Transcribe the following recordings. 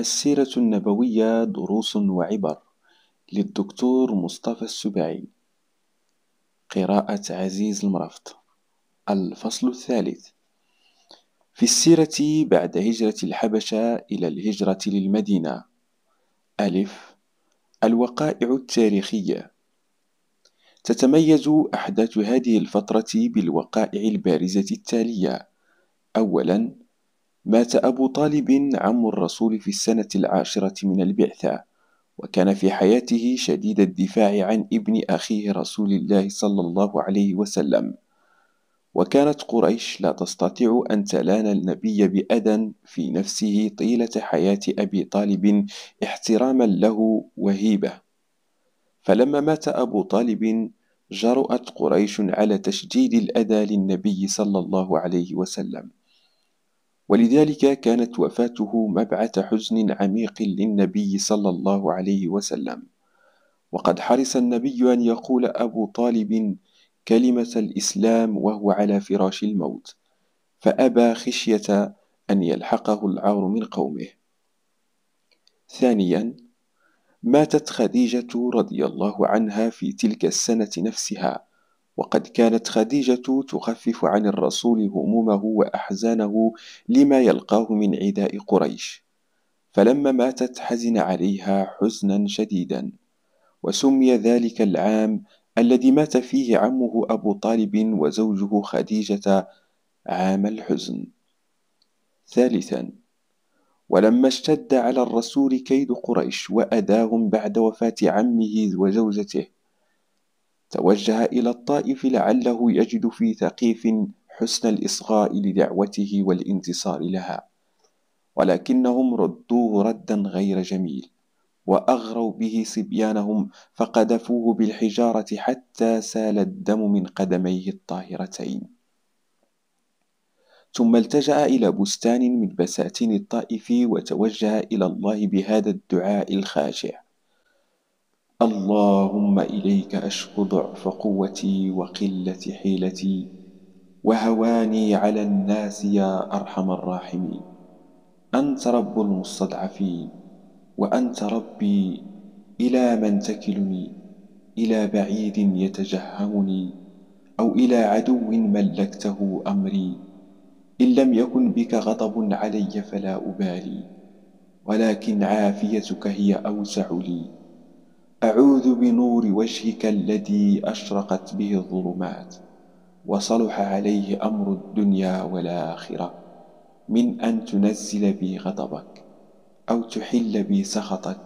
السيرة النبوية دروس وعبر للدكتور مصطفى السبعي قراءة عزيز المرافط الفصل الثالث في السيرة بعد هجرة الحبشة إلى الهجرة للمدينة ألف الوقائع التاريخية تتميز أحداث هذه الفترة بالوقائع البارزة التالية أولاً مات أبو طالب عم الرسول في السنة العاشرة من البعثة وكان في حياته شديد الدفاع عن ابن أخيه رسول الله صلى الله عليه وسلم وكانت قريش لا تستطيع أن تلان النبي بأذى في نفسه طيلة حياة أبي طالب احتراما له وهيبة فلما مات أبو طالب جرأت قريش على تشديد الأذى للنبي صلى الله عليه وسلم ولذلك كانت وفاته مبعث حزن عميق للنبي صلى الله عليه وسلم وقد حرص النبي ان يقول ابو طالب كلمه الاسلام وهو على فراش الموت فابى خشيه ان يلحقه العار من قومه ثانيا ماتت خديجه رضي الله عنها في تلك السنه نفسها وقد كانت خديجة تخفف عن الرسول همومه وأحزانه لما يلقاه من عداء قريش فلما ماتت حزن عليها حزنا شديدا وسمي ذلك العام الذي مات فيه عمه أبو طالب وزوجه خديجة عام الحزن ثالثا ولما اشتد على الرسول كيد قريش وأداهم بعد وفاة عمه وزوجته توجه إلى الطائف لعله يجد في ثقيف حسن الإصغاء لدعوته والانتصار لها ولكنهم ردوه ردا غير جميل وأغروا به صبيانهم فقذفوه بالحجارة حتى سال الدم من قدميه الطاهرتين ثم التجأ إلى بستان من بساتين الطائف وتوجه إلى الله بهذا الدعاء الخاشع اللهم إليك أشكو ضعف قوتي وقلة حيلتي وهواني على الناس يا أرحم الراحمين أنت رب المستضعفين وأنت ربي إلى من تكلني إلى بعيد يتجهمني أو إلى عدو ملكته أمري إن لم يكن بك غضب علي فلا أبالي ولكن عافيتك هي أوسع لي أعوذ بنور وجهك الذي أشرقت به الظلمات وصلح عليه أمر الدنيا والآخرة من أن تنزل بي غضبك أو تحل بي سخطك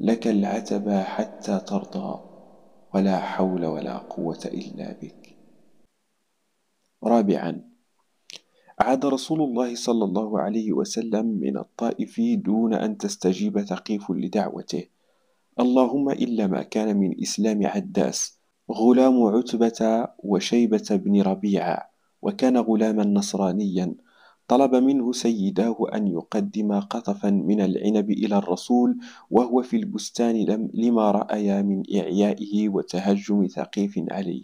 لك العتبى حتى ترضى ولا حول ولا قوة إلا بك رابعا عاد رسول الله صلى الله عليه وسلم من الطائف دون أن تستجيب ثقيف لدعوته اللهم إلا ما كان من إسلام عداس غلام عتبة وشيبة بن ربيعة وكان غلاما نصرانيا طلب منه سيداه أن يقدم قطفا من العنب إلى الرسول وهو في البستان لما رأيا من إعيائه وتهجم ثقيف عليه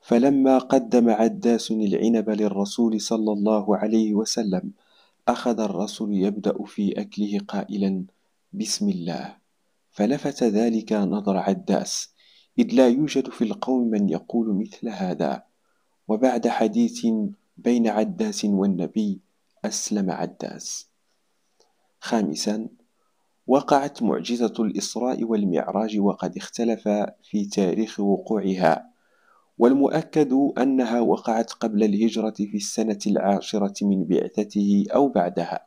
فلما قدم عداس العنب للرسول صلى الله عليه وسلم أخذ الرسول يبدأ في أكله قائلا بسم الله فلفت ذلك نظر عداس إذ لا يوجد في القوم من يقول مثل هذا وبعد حديث بين عداس والنبي أسلم عداس خامسا وقعت معجزة الإسراء والمعراج وقد اختلف في تاريخ وقوعها والمؤكد أنها وقعت قبل الهجرة في السنة العاشرة من بعثته أو بعدها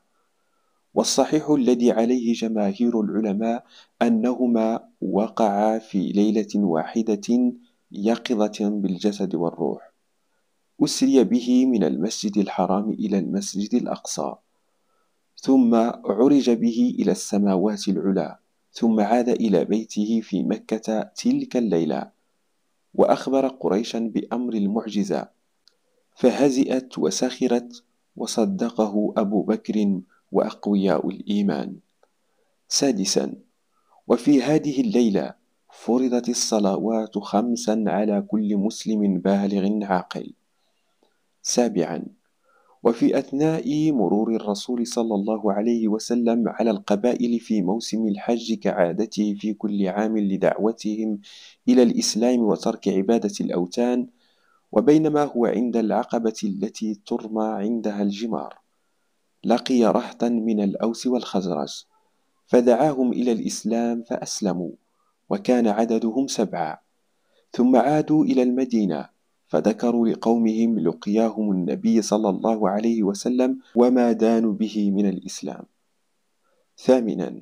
والصحيح الذي عليه جماهير العلماء أنهما وقعا في ليلة واحدة يقظة بالجسد والروح أسري به من المسجد الحرام إلى المسجد الأقصى ثم عرج به إلى السماوات العلى ثم عاد إلى بيته في مكة تلك الليلة وأخبر قريشا بأمر المعجزة فهزئت وسخرت وصدقه أبو بكر وأقوياء الإيمان سادسا وفي هذه الليلة فرضت الصلوات خمسا على كل مسلم بالغ عاقل سابعا وفي أثناء مرور الرسول صلى الله عليه وسلم على القبائل في موسم الحج كعادته في كل عام لدعوتهم إلى الإسلام وترك عبادة الاوتان وبينما هو عند العقبة التي ترمى عندها الجمار لقي رهطا من الأوس والخزرج فدعاهم إلى الإسلام فأسلموا وكان عددهم سبعة ثم عادوا إلى المدينة فذكروا لقومهم لقياهم النبي صلى الله عليه وسلم وما دانوا به من الإسلام ثامنا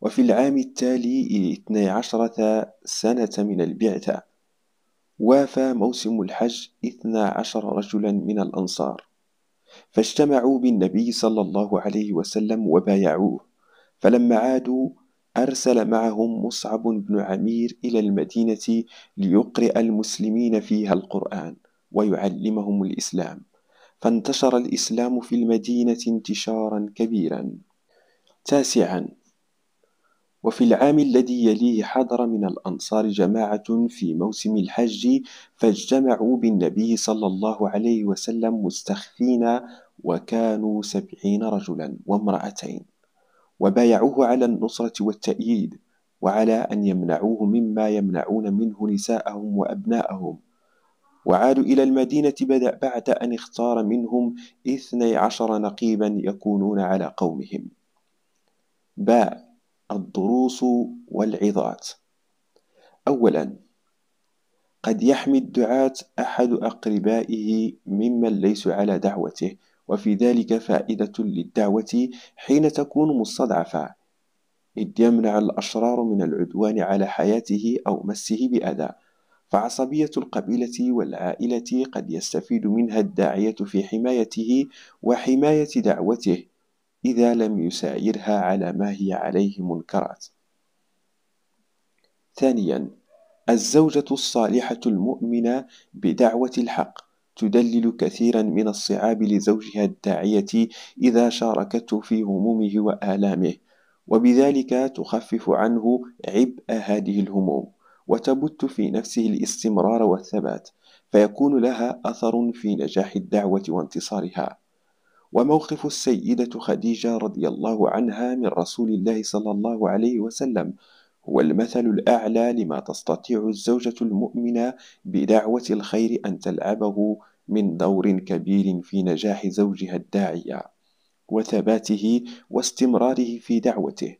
وفي العام التالي اثني عشرة سنة من البعثة وافى موسم الحج اثنا عشر رجلا من الأنصار فاجتمعوا بالنبي صلى الله عليه وسلم وبايعوه فلما عادوا أرسل معهم مصعب بن عمير إلى المدينة ليقرأ المسلمين فيها القرآن ويعلمهم الإسلام فانتشر الإسلام في المدينة انتشارا كبيرا تاسعا وفي العام الذي يليه حضر من الأنصار جماعة في موسم الحج فاجتمعوا بالنبي صلى الله عليه وسلم مستخفين وكانوا سبعين رجلا وامرأتين وبايعوه على النصرة والتأييد وعلى أن يمنعوه مما يمنعون منه نساءهم وأبناءهم وعادوا إلى المدينة بدأ بعد أن اختار منهم اثني عشر نقيبا يكونون على قومهم باء الدروس والعظات أولا قد يحمي الدعاة أحد أقربائه ممن ليس على دعوته وفي ذلك فائدة للدعوة حين تكون مستضعفة إذ يمنع الأشرار من العدوان على حياته أو مسه بأذى فعصبية القبيلة والعائلة قد يستفيد منها الداعية في حمايته وحماية دعوته إذا لم يسايرها على ما هي عليه منكرات ثانيا الزوجة الصالحة المؤمنة بدعوة الحق تدلل كثيرا من الصعاب لزوجها الداعية إذا شاركته في همومه وآلامه وبذلك تخفف عنه عبء هذه الهموم وتبت في نفسه الاستمرار والثبات فيكون لها أثر في نجاح الدعوة وانتصارها وموقف السيدة خديجة رضي الله عنها من رسول الله صلى الله عليه وسلم هو المثل الأعلى لما تستطيع الزوجة المؤمنة بدعوة الخير أن تلعبه من دور كبير في نجاح زوجها الداعية وثباته واستمراره في دعوته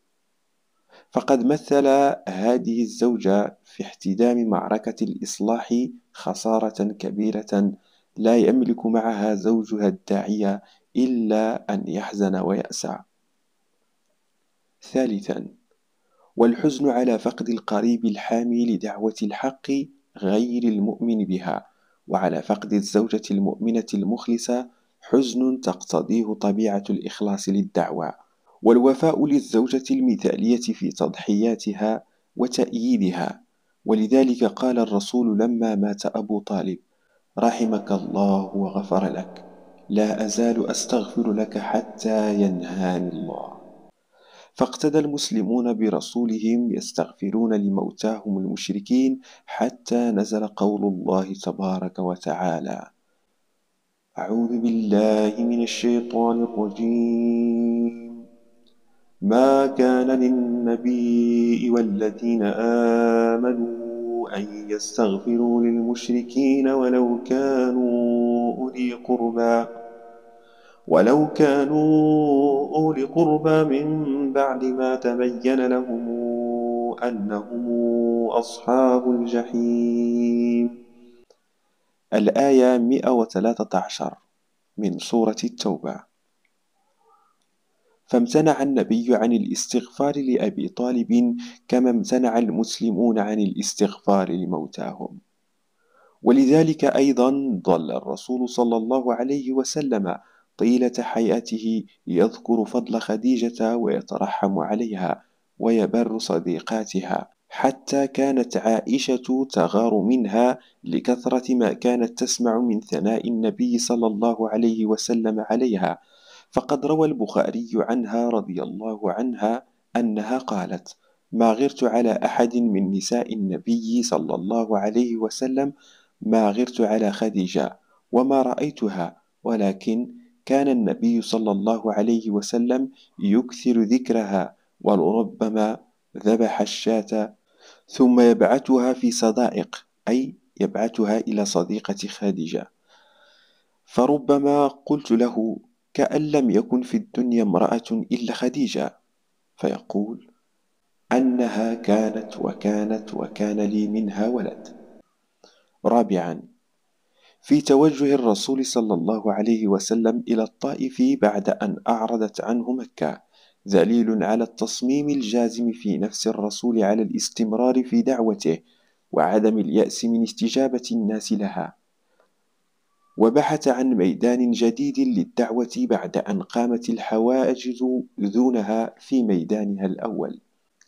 فقد مثل هذه الزوجة في احتدام معركة الإصلاح خسارة كبيرة لا يملك معها زوجها الداعية إلا أن يحزن ويأسى ثالثا والحزن على فقد القريب الحامي لدعوة الحق غير المؤمن بها وعلى فقد الزوجة المؤمنة المخلصة حزن تقتضيه طبيعة الإخلاص للدعوة والوفاء للزوجة المثالية في تضحياتها وتأييدها ولذلك قال الرسول لما مات أبو طالب رحمك الله وغفر لك لا أزال أستغفر لك حتى ينهاني الله فاقتدى المسلمون برسولهم يستغفرون لموتاهم المشركين حتى نزل قول الله تبارك وتعالى أعوذ بالله من الشيطان الرجيم ما كان للنبي والذين آمنوا أن يستغفروا للمشركين ولو كانوا أولي قربى ولو كانوا أولي قربى من بعد ما تبين لهم أنهم أصحاب الجحيم الآية 113 من سورة التوبة فامتنع النبي عن الاستغفار لأبي طالب كما امتنع المسلمون عن الاستغفار لموتاهم ولذلك أيضا ظل الرسول صلى الله عليه وسلم طيلة حياته يذكر فضل خديجة ويترحم عليها ويبر صديقاتها حتى كانت عائشة تغار منها لكثرة ما كانت تسمع من ثناء النبي صلى الله عليه وسلم عليها فقد روى البخاري عنها رضي الله عنها أنها قالت ما غرت على أحد من نساء النبي صلى الله عليه وسلم ما غرت على خديجة وما رأيتها ولكن كان النبي صلى الله عليه وسلم يكثر ذكرها ولربما ذبح الشاة ثم يبعثها في صدائق أي يبعثها إلى صديقة خديجة فربما قلت له كأن لم يكن في الدنيا امرأة إلا خديجة فيقول أنها كانت وكانت وكان لي منها ولد رابعا في توجه الرسول صلى الله عليه وسلم إلى الطائف بعد أن أعرضت عنه مكة دليل على التصميم الجازم في نفس الرسول على الاستمرار في دعوته وعدم اليأس من استجابة الناس لها وبحث عن ميدان جديد للدعوة بعد أن قامت الحواجز دونها في ميدانها الأول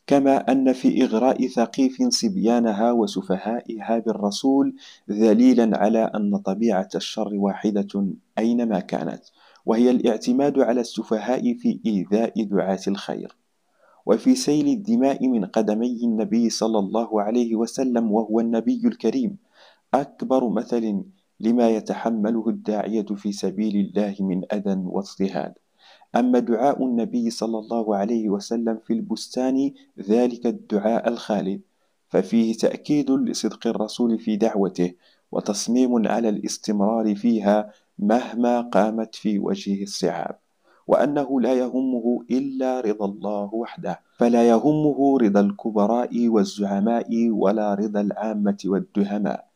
كما أن في إغراء ثقيف صبيانها وسفهائها بالرسول دليلا على أن طبيعة الشر واحدة أينما كانت وهي الاعتماد على السفهاء في إيذاء دعاة الخير وفي سيل الدماء من قدمي النبي صلى الله عليه وسلم وهو النبي الكريم أكبر مثل لما يتحمله الداعية في سبيل الله من أذى واضطهاد أما دعاء النبي صلى الله عليه وسلم في البستان ذلك الدعاء الخالد ففيه تأكيد لصدق الرسول في دعوته وتصميم على الاستمرار فيها مهما قامت في وجهه الصعاب وأنه لا يهمه إلا رضا الله وحده فلا يهمه رضا الكبراء والزعماء ولا رضا العامة والدهماء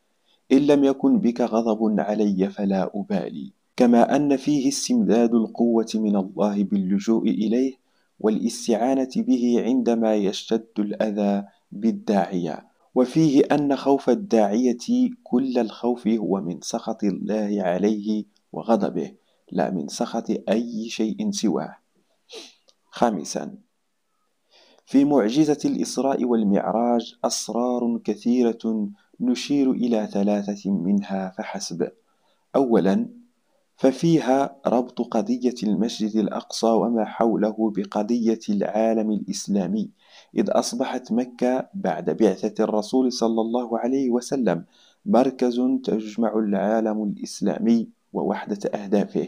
إن لم يكن بك غضب علي فلا أبالي كما أن فيه استمداد القوة من الله باللجوء إليه والاستعانة به عندما يشتد الأذى بالداعية وفيه أن خوف الداعية كل الخوف هو من سخط الله عليه وغضبه لا من سخط أي شيء سواه خامسا في معجزة الإسراء والمعراج أسرار كثيرة نشير إلى ثلاثة منها فحسب أولا ففيها ربط قضية المسجد الأقصى وما حوله بقضية العالم الإسلامي إذ أصبحت مكة بعد بعثة الرسول صلى الله عليه وسلم مركز تجمع العالم الإسلامي ووحدة أهدافه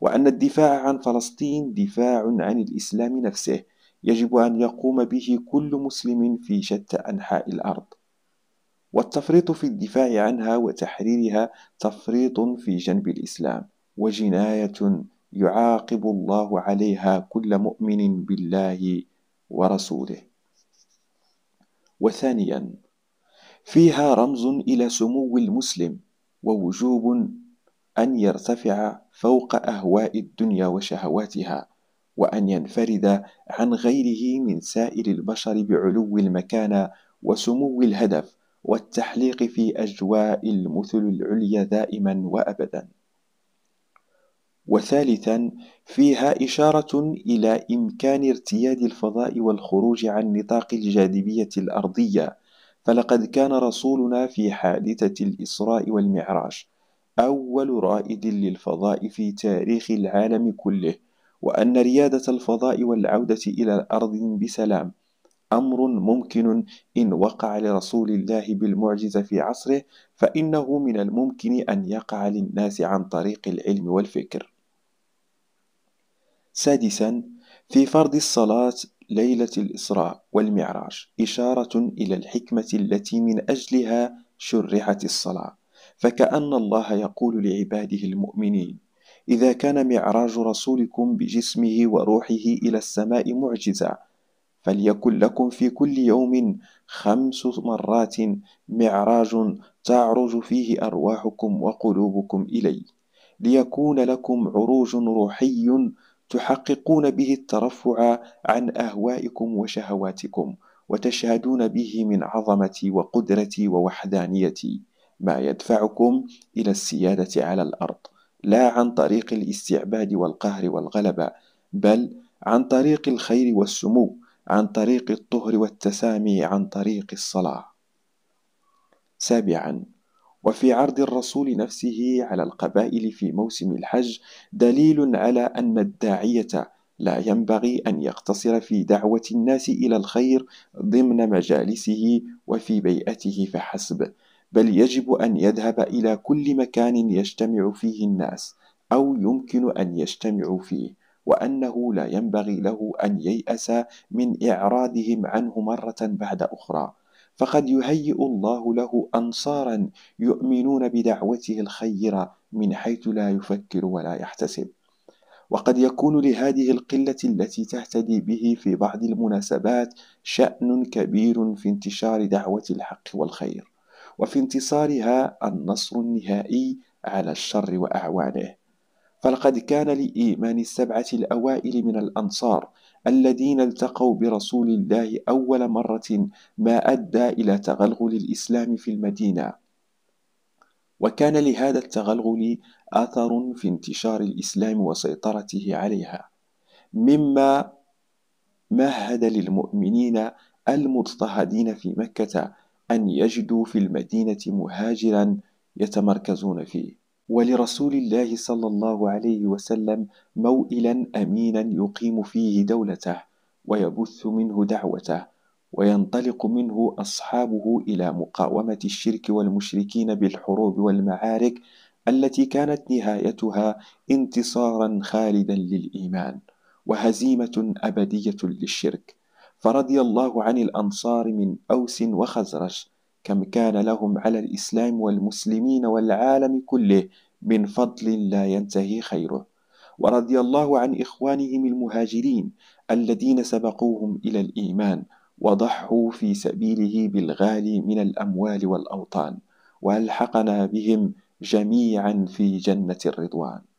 وأن الدفاع عن فلسطين دفاع عن الإسلام نفسه يجب أن يقوم به كل مسلم في شتى أنحاء الأرض والتفريط في الدفاع عنها وتحريرها تفريط في جنب الإسلام وجناية يعاقب الله عليها كل مؤمن بالله ورسوله وثانيا فيها رمز إلى سمو المسلم ووجوب أن يرتفع فوق أهواء الدنيا وشهواتها وأن ينفرد عن غيره من سائر البشر بعلو المكانة وسمو الهدف والتحليق في أجواء المثل العليا دائما وأبدا وثالثا فيها إشارة إلى إمكان ارتياد الفضاء والخروج عن نطاق الجاذبية الأرضية فلقد كان رسولنا في حادثة الإسراء والمعراج أول رائد للفضاء في تاريخ العالم كله وأن ريادة الفضاء والعودة إلى الأرض بسلام أمر ممكن إن وقع لرسول الله بالمعجزة في عصره فإنه من الممكن أن يقع للناس عن طريق العلم والفكر. سادسا في فرض الصلاة ليلة الإسراء والمعراج إشارة إلى الحكمة التي من أجلها شرعت الصلاة، فكأن الله يقول لعباده المؤمنين: إذا كان معراج رسولكم بجسمه وروحه إلى السماء معجزة فليكن لكم في كل يوم خمس مرات معراج تعرج فيه أرواحكم وقلوبكم إلي ليكون لكم عروج روحي تحققون به الترفع عن أهوائكم وشهواتكم وتشهدون به من عظمتي وقدرتي ووحدانيتي ما يدفعكم إلى السيادة على الأرض لا عن طريق الاستعباد والقهر والغلبة بل عن طريق الخير والسمو عن طريق الطهر والتسامي عن طريق الصلاة. سابعا وفي عرض الرسول نفسه على القبائل في موسم الحج دليل على أن الداعية لا ينبغي أن يقتصر في دعوة الناس إلى الخير ضمن مجالسه وفي بيئته فحسب، بل يجب أن يذهب إلى كل مكان يجتمع فيه الناس أو يمكن أن يجتمعوا فيه. وأنه لا ينبغي له أن ييأس من إعراضهم عنه مرة بعد أخرى فقد يهيئ الله له أنصارا يؤمنون بدعوته الخيرة من حيث لا يفكر ولا يحتسب وقد يكون لهذه القلة التي تهتدي به في بعض المناسبات شأن كبير في انتشار دعوة الحق والخير وفي انتصارها النصر النهائي على الشر وأعوانه فلقد كان لإيمان السبعة الأوائل من الأنصار الذين التقوا برسول الله أول مرة ما أدى إلى تغلغل الإسلام في المدينة وكان لهذا التغلغل أثر في انتشار الإسلام وسيطرته عليها مما مهد للمؤمنين المضطهدين في مكة أن يجدوا في المدينة مهاجرا يتمركزون فيه ولرسول الله صلى الله عليه وسلم موئلا امينا يقيم فيه دولته ويبث منه دعوته وينطلق منه اصحابه الى مقاومه الشرك والمشركين بالحروب والمعارك التي كانت نهايتها انتصارا خالدا للايمان وهزيمه ابديه للشرك فرضي الله عن الانصار من اوس وخزرج كم كان لهم على الإسلام والمسلمين والعالم كله من فضل لا ينتهي خيره ورضي الله عن إخوانهم المهاجرين الذين سبقوهم إلى الإيمان وضحوا في سبيله بالغالي من الأموال والأوطان وألحقنا بهم جميعا في جنة الرضوان